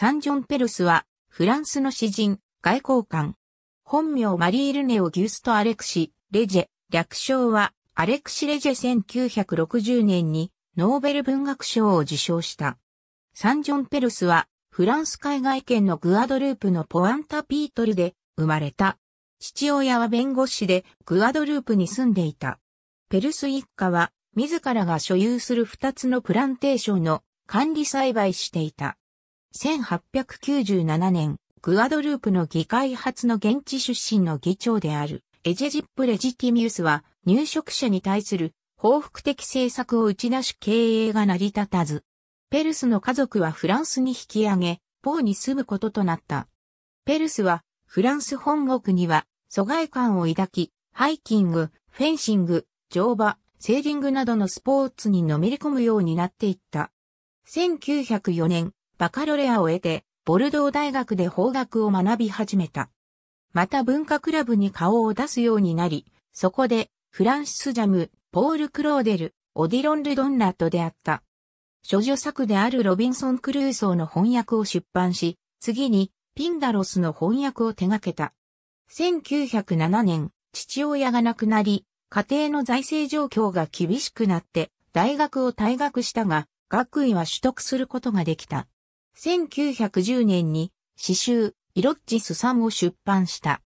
サンジョン・ペルスは、フランスの詩人、外交官。本名マリールネ・オギュスト・アレクシ、レジェ、略称は、アレクシ・レジェ1960年に、ノーベル文学賞を受賞した。サンジョン・ペルスは、フランス海外圏のグアドループのポアンタ・ピートルで生まれた。父親は弁護士でグアドループに住んでいた。ペルス一家は自らが所有する二つのプランテーションの管理栽培していた。1897年、グアドループの議会初の現地出身の議長であるエジェジップ・レジティミウスは入植者に対する報復的政策を打ち出し経営が成り立たず、ペルスの家族はフランスに引き上げ、ポーに住むこととなった。ペルスはフランス本国には疎外感を抱き、ハイキング、フェンシング、乗馬、セーリングなどのスポーツにのめり込むようになっていった。1904年、バカロレアを得て、ボルドー大学で法学を学び始めた。また文化クラブに顔を出すようになり、そこで、フランシス・ジャム、ポール・クローデル、オディロン・ルドンラと出会った。諸女作であるロビンソン・クルーソーの翻訳を出版し、次にピンダロスの翻訳を手掛けた。1907年、父親が亡くなり、家庭の財政状況が厳しくなって、大学を退学したが、学位は取得することができた。1910年に詩集イロッチスんを出版した。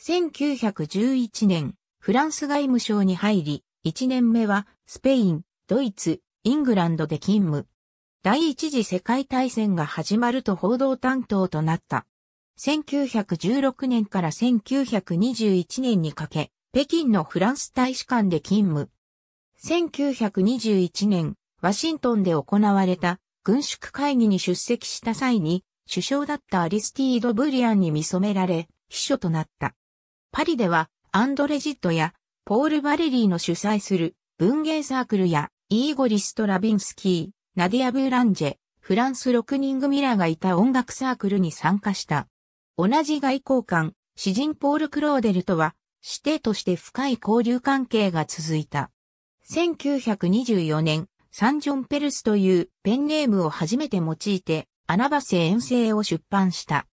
1911年、フランス外務省に入り、1年目はスペイン、ドイツ、イングランドで勤務。第一次世界大戦が始まると報道担当となった。1916年から1921年にかけ、北京のフランス大使館で勤務。1921年、ワシントンで行われた軍縮会議に出席した際に、首相だったアリスティード・ブリアンに見染められ、秘書となった。パリでは、アンドレジットや、ポール・バレリーの主催する文芸サークルや、イーゴリスト・ラビンスキー、ナディア・ブーランジェ、フランス6人組らがいた音楽サークルに参加した。同じ外交官、詩人ポール・クローデルとは、指定として深い交流関係が続いた。1924年、サンジョンペルスというペンネームを初めて用いて、穴場セ遠征を出版した。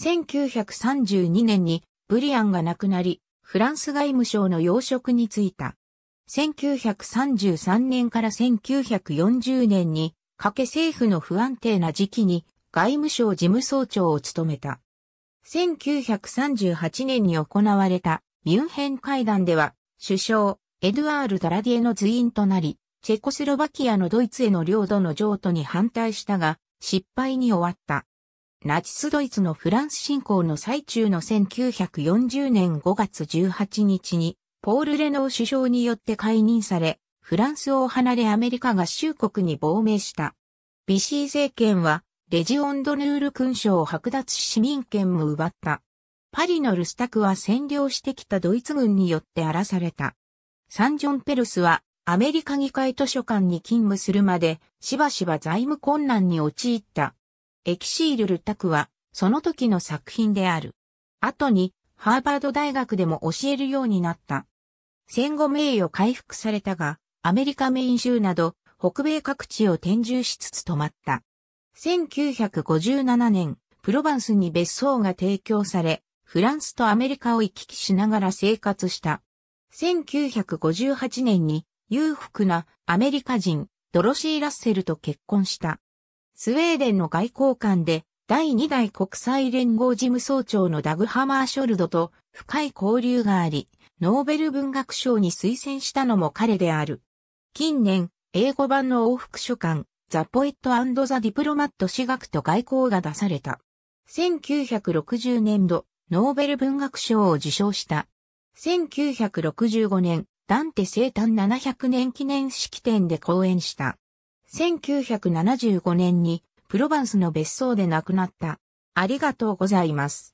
1932年にブリアンが亡くなり、フランス外務省の要職に就いた。1933年から1940年に、かけ政府の不安定な時期に外務省事務総長を務めた。1938年に行われたミュンヘン会談では、首相エドゥアール・ダラディエの随員となり、チェコスロバキアのドイツへの領土の譲渡に反対したが、失敗に終わった。ナチスドイツのフランス侵攻の最中の1940年5月18日に、ポール・レノー首相によって解任され、フランスを離れアメリカ合衆国に亡命した。ビシー政権は、レジオンドヌール勲章を剥奪し市民権も奪った。パリのルスタクは占領してきたドイツ軍によって荒らされた。サンジョンペルスはアメリカ議会図書館に勤務するまで、しばしば財務困難に陥った。エキシール・ルタクは、その時の作品である。後に、ハーバード大学でも教えるようになった。戦後名誉回復されたが、アメリカメイン州など、北米各地を転住しつつ止まった。1957年、プロバンスに別荘が提供され、フランスとアメリカを行き来しながら生活した。1958年に裕福なアメリカ人、ドロシー・ラッセルと結婚した。スウェーデンの外交官で、第2代国際連合事務総長のダグハマーショルドと深い交流があり、ノーベル文学賞に推薦したのも彼である。近年、英語版の往復書簡、ザ・ポエットザ・ディプロマット私学と外交が出された。1960年度、ノーベル文学賞を受賞した。1965年、ダンテ生誕700年記念式典で講演した。1975年にプロヴァンスの別荘で亡くなった。ありがとうございます。